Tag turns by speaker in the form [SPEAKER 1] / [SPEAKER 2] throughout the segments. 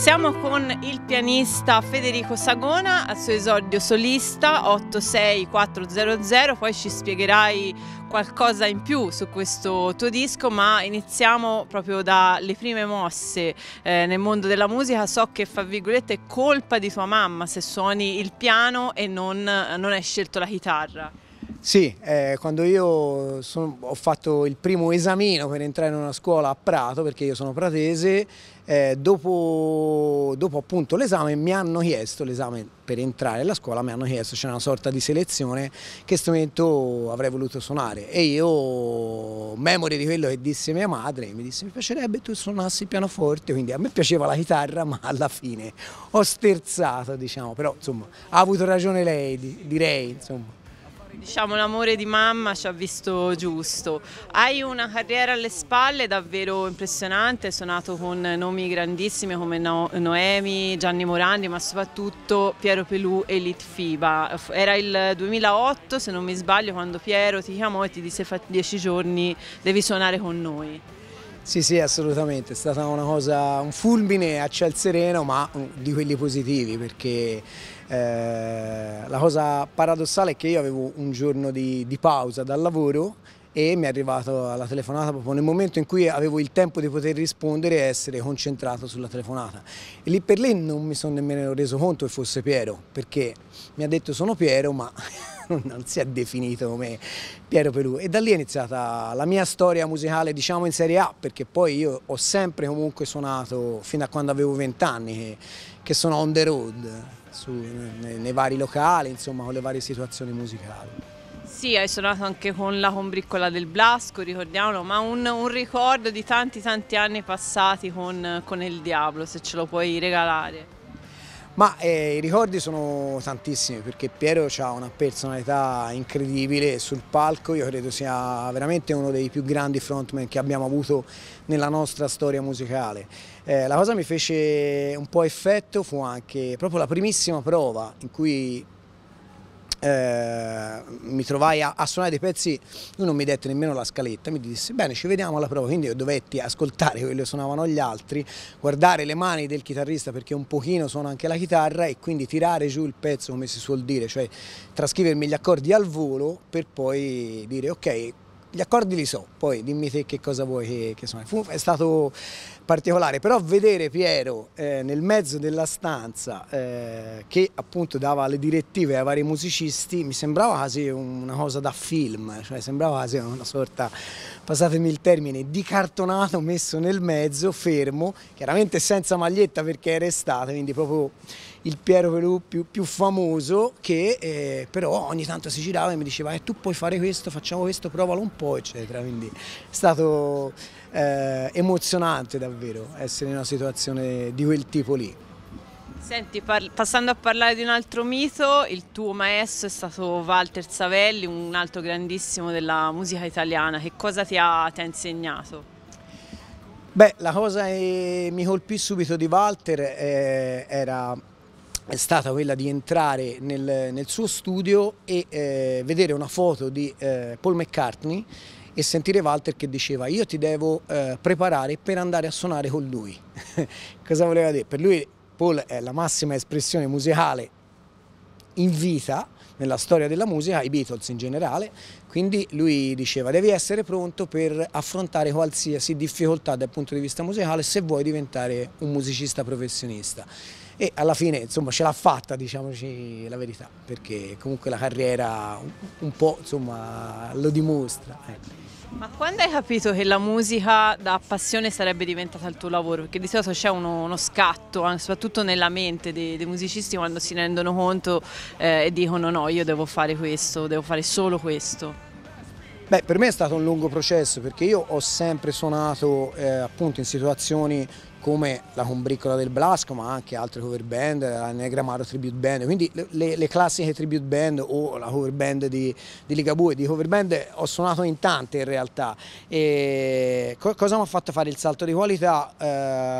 [SPEAKER 1] Siamo con il pianista Federico Sagona al suo esordio solista 86400, poi ci spiegherai qualcosa in più su questo tuo disco, ma iniziamo proprio dalle prime mosse eh, nel mondo della musica. So che, fra virgolette, è colpa di tua mamma se suoni il piano e non, non hai scelto la chitarra.
[SPEAKER 2] Sì, eh, quando io sono, ho fatto il primo esamino per entrare in una scuola a Prato, perché io sono pratese, eh, dopo, dopo, appunto l'esame mi hanno chiesto, l'esame per entrare alla scuola mi hanno chiesto, c'è una sorta di selezione, che strumento avrei voluto suonare e io, memoria di quello che disse mia madre, mi disse mi piacerebbe tu suonassi il pianoforte, quindi a me piaceva la chitarra ma alla fine ho sterzato diciamo, però insomma ha avuto ragione lei direi insomma.
[SPEAKER 1] Diciamo l'amore di mamma ci ha visto giusto. Hai una carriera alle spalle davvero impressionante, hai suonato con nomi grandissimi come no Noemi, Gianni Morandi, ma soprattutto Piero Pelù e Litfiba. Era il 2008, se non mi sbaglio, quando Piero ti chiamò e ti disse fra dieci giorni
[SPEAKER 2] devi suonare con noi. Sì, sì, assolutamente, è stata una cosa, un fulmine a ciel sereno, ma di quelli positivi, perché eh, la cosa paradossale è che io avevo un giorno di, di pausa dal lavoro e mi è arrivata la telefonata proprio nel momento in cui avevo il tempo di poter rispondere e essere concentrato sulla telefonata. E lì per lì non mi sono nemmeno reso conto che fosse Piero, perché mi ha detto sono Piero, ma non si è definito come Piero Perù. E da lì è iniziata la mia storia musicale, diciamo in Serie A, perché poi io ho sempre comunque suonato, fino a quando avevo 20 anni, che, che sono on the road su, nei, nei, vari locali, insomma, con le varie situazioni musicali.
[SPEAKER 1] Sì, hai suonato anche con la combriccola del Blasco, ricordiamolo, ma un, un ricordo di tanti tanti anni passati con, con il Diablo, se ce lo puoi regalare.
[SPEAKER 2] Ma eh, i ricordi sono tantissimi perché Piero ha una personalità incredibile sul palco, io credo sia veramente uno dei più grandi frontman che abbiamo avuto nella nostra storia musicale. Eh, la cosa mi fece un po' effetto fu anche proprio la primissima prova in cui eh, mi trovai a, a, suonare dei pezzi, lui non mi dette nemmeno la scaletta, mi disse bene ci vediamo alla prova, quindi io dovetti ascoltare quello che suonavano gli altri, guardare le mani del chitarrista perché un pochino suona anche la chitarra e quindi tirare giù il pezzo come si suol dire, cioè trascrivermi gli accordi al volo per poi dire ok gli accordi li so, poi dimmi te che cosa vuoi che, che suoni. Fu, è stato particolare, però vedere Piero eh, nel mezzo della stanza eh, che appunto dava le direttive ai vari musicisti mi sembrava quasi una cosa da film, cioè sembrava quasi una sorta passatemi il termine, di cartonato messo nel mezzo, fermo, chiaramente senza maglietta perché era estate, quindi proprio il Piero Pelù più, più famoso che eh, però ogni tanto si girava e mi diceva eh, tu puoi fare questo, facciamo questo, provalo un po' eccetera, quindi è stato eh, emozionante davvero essere in una situazione di quel tipo lì.
[SPEAKER 1] Senti, passando a parlare di un altro mito, il tuo maestro è stato Walter Savelli, un altro grandissimo della musica italiana. Che cosa ti ha, ti ha insegnato?
[SPEAKER 2] Beh, la cosa che eh, mi colpì subito di Walter eh, era, è stata quella di entrare nel, nel suo studio e eh, vedere una foto di eh, Paul McCartney e sentire Walter che diceva io ti devo eh, preparare per andare a suonare con lui. cosa voleva dire? Per lui Paul è la massima espressione musicale in vita nella storia della musica, i Beatles in generale, quindi lui diceva devi essere pronto per affrontare qualsiasi difficoltà dal punto di vista musicale se vuoi diventare un musicista professionista e alla fine insomma ce l'ha fatta diciamoci la verità perché comunque la carriera un, un po' insomma lo dimostra. Ecco.
[SPEAKER 1] Ma quando hai capito che la musica da passione sarebbe diventata il tuo lavoro? Perché di solito c'è uno, uno, scatto, soprattutto nella mente dei, dei, musicisti quando si rendono conto eh, e dicono no, io devo fare questo, devo fare solo questo.
[SPEAKER 2] Beh, per me è stato un lungo processo perché io ho sempre suonato eh, appunto in situazioni come la Combriccola del Blasco, ma anche altre cover band, la Negramaro Tribute Band, quindi le, le classiche tribute band o la cover band di, di Ligabue, di cover band ho suonato in tante in realtà. E co cosa mi ha fatto fare il salto di qualità?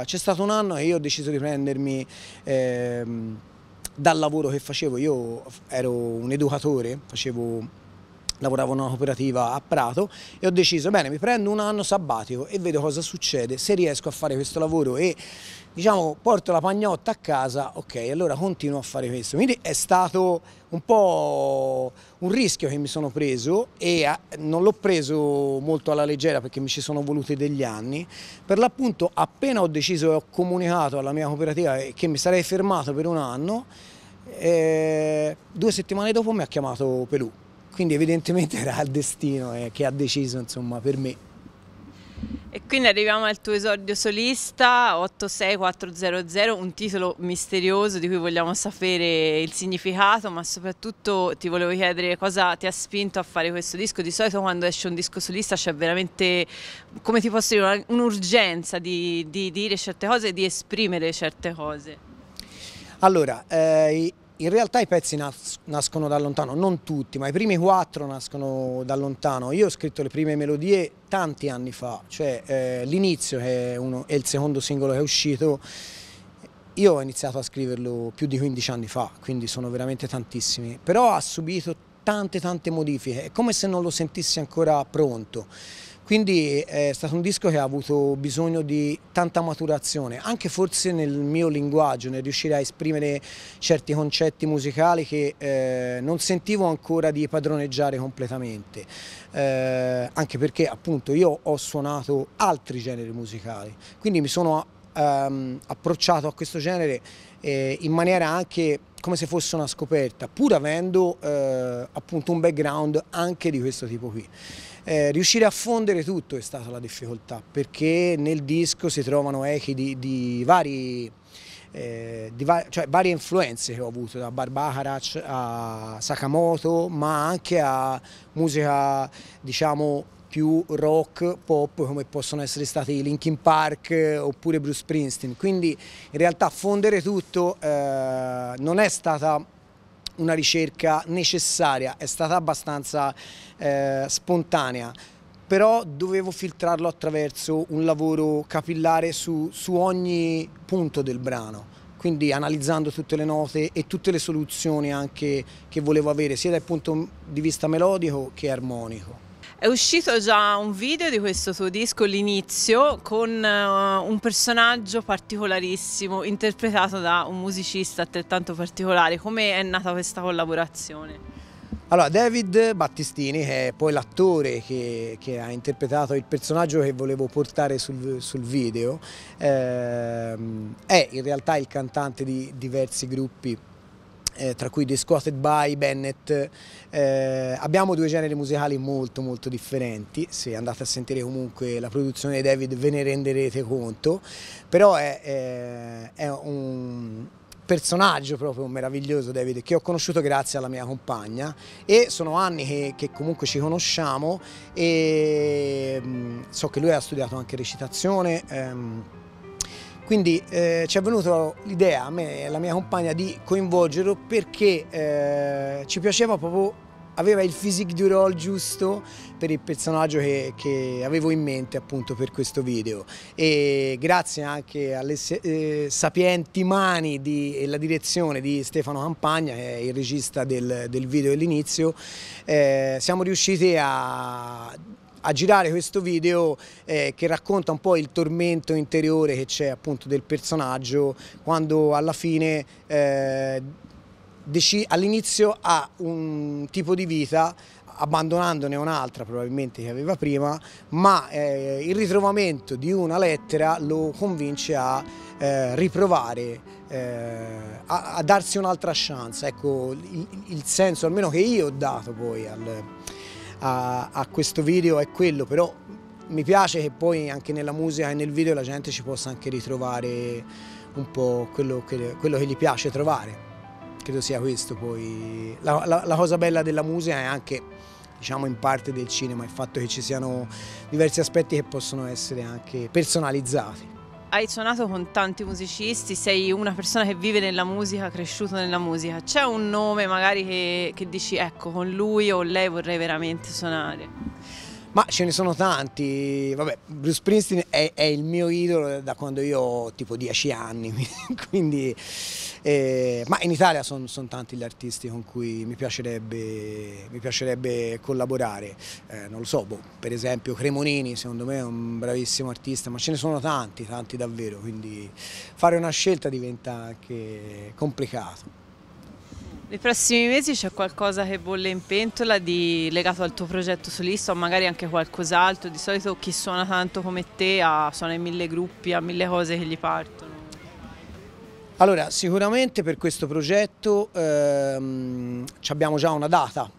[SPEAKER 2] Eh, C'è stato un anno e io ho deciso di prendermi... Ehm, dal lavoro che facevo, io ero un educatore, facevo lavoravo in una cooperativa a Prato e ho deciso bene mi prendo un anno sabbatico e vedo cosa succede se riesco a fare questo lavoro e diciamo porto la pagnotta a casa ok allora continuo a fare questo quindi è stato un po' un rischio che mi sono preso e eh, non l'ho preso molto alla leggera perché mi ci sono voluti degli anni per l'appunto appena ho deciso e ho comunicato alla mia cooperativa che mi sarei fermato per un anno eh, due settimane dopo mi ha chiamato Pelù quindi evidentemente era il destino eh, che ha deciso insomma, per me.
[SPEAKER 1] E quindi arriviamo al tuo esordio solista 86400, un titolo misterioso di cui vogliamo sapere il significato, ma soprattutto ti volevo chiedere cosa ti ha spinto a fare questo disco. Di solito quando esce un disco solista c'è veramente, come ti posso dire, un'urgenza di, di, dire certe cose e di esprimere certe cose.
[SPEAKER 2] Allora, eh, in realtà i pezzi nas nascono da lontano, non tutti, ma i primi quattro nascono da lontano. Io ho scritto le prime melodie tanti anni fa, cioè eh, l'inizio è, è il secondo singolo che è uscito, io ho iniziato a scriverlo più di 15 anni fa, quindi sono veramente tantissimi, però ha subito tante tante modifiche, è come se non lo sentissi ancora pronto. Quindi eh, è stato un disco che ha avuto bisogno di tanta maturazione, anche forse nel mio linguaggio, nel riuscire a esprimere certi concetti musicali che eh, non sentivo ancora di padroneggiare completamente, eh, anche perché appunto io ho suonato altri generi musicali, quindi mi sono ehm, approcciato a questo genere eh, in maniera anche come se fosse una scoperta, pur avendo eh, appunto un background anche di questo tipo qui. Eh, riuscire a fondere tutto è stata la difficoltà perché nel disco si trovano echi di, di vari... Eh, di va cioè, varie influenze che ho avuto, da Barbacarac a Sakamoto, ma anche a musica diciamo più rock, pop, come possono essere stati Linkin Park oppure Bruce Springsteen. Quindi in realtà fondere tutto eh, non è stata una ricerca necessaria, è stata abbastanza eh, spontanea però dovevo filtrarlo attraverso un lavoro capillare su, su, ogni punto del brano, quindi analizzando tutte le note e tutte le soluzioni anche che volevo avere, sia dal punto di vista melodico che armonico.
[SPEAKER 1] È uscito già un video di questo tuo disco, l'inizio, con uh, un personaggio particolarissimo, interpretato da un musicista altrettanto particolare. Come è nata questa collaborazione?
[SPEAKER 2] Allora, David Battistini, che è poi l'attore che, che, ha interpretato il personaggio che volevo portare sul, sul video, ehm, è in realtà il cantante di diversi gruppi eh, tra cui The Squatted by Bennett. Eh, abbiamo due generi musicali molto molto differenti, se andate a sentire comunque la produzione di David ve ne renderete conto, però è, è, eh, è un personaggio proprio meraviglioso David che ho conosciuto grazie alla mia compagna e sono anni che, che, comunque ci conosciamo e mm, so che lui ha studiato anche recitazione ehm, quindi eh, ci è venuta l'idea, a me e alla mia compagna, di coinvolgerlo perché eh, ci piaceva proprio, aveva il physique du role giusto per il personaggio che, che, avevo in mente appunto per questo video. E grazie anche alle eh, sapienti mani di, e la direzione di Stefano Campagna, che è il regista del, del video dell'inizio, eh, siamo riusciti a a girare questo video eh, che racconta un po' il tormento interiore che c'è appunto del personaggio quando alla fine eh, all'inizio ha un tipo di vita abbandonandone un'altra probabilmente che aveva prima, ma eh, il ritrovamento di una lettera lo convince a eh, riprovare, eh, a, a, darsi un'altra chance, ecco il, il, senso almeno che io ho dato poi al, a, a questo video è quello, però mi piace che poi anche nella musica e nel video la gente ci possa anche ritrovare un po' quello che, quello che gli piace trovare. Credo sia questo poi. La, la, la, cosa bella della musica è anche, diciamo, in parte del cinema, il fatto che ci siano diversi aspetti che possono essere anche personalizzati
[SPEAKER 1] hai suonato con tanti musicisti, sei una persona che vive nella musica, cresciuto nella musica. C'è un nome magari che, che dici ecco con lui o lei vorrei veramente suonare?
[SPEAKER 2] Ma ce ne sono tanti, vabbè, Bruce Springsteen è, è il mio idolo da quando io ho tipo 10 anni, quindi... Eh, ma in Italia sono son tanti gli artisti con cui mi piacerebbe, mi piacerebbe collaborare, eh, non lo so, boh, per esempio Cremonini secondo me è un bravissimo artista, ma ce ne sono tanti, tanti davvero, quindi fare una scelta diventa anche complicato.
[SPEAKER 1] Nei prossimi mesi c'è qualcosa che bolle in pentola di, legato al tuo progetto solista o magari anche qualcos'altro? Di solito chi suona tanto come te ha, suona in mille gruppi, ha mille cose che gli partono.
[SPEAKER 2] Allora, sicuramente per questo progetto ehm, abbiamo già una data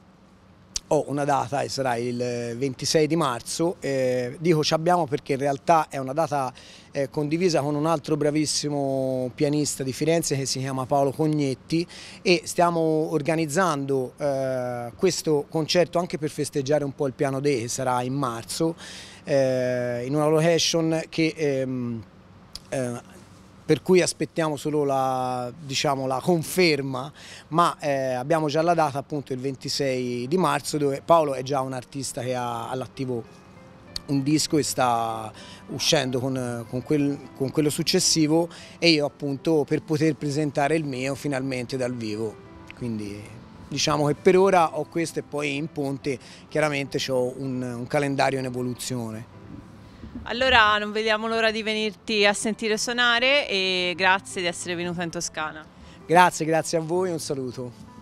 [SPEAKER 2] ho una data e sarà il 26 eh, di marzo, eh, dico ci abbiamo perché in realtà è una data eh, condivisa con un altro bravissimo pianista di Firenze che si chiama Paolo Cognetti e stiamo organizzando eh, questo concerto anche per festeggiare un po' il piano D che sarà in marzo eh, in una location che... Ehm, eh, per cui aspettiamo solo la, diciamo, la conferma, ma eh, abbiamo già la data appunto il 26 di marzo dove Paolo è già un artista che ha all'attivo un disco e sta uscendo con, con, quel, con quello successivo e io appunto per poter presentare il mio finalmente dal vivo. Quindi diciamo che per ora ho questo e poi in ponte chiaramente ho un, un calendario in evoluzione.
[SPEAKER 1] Allora non vediamo l'ora di venirti a sentire suonare e grazie di essere venuta in Toscana.
[SPEAKER 2] Grazie, grazie a voi, un saluto.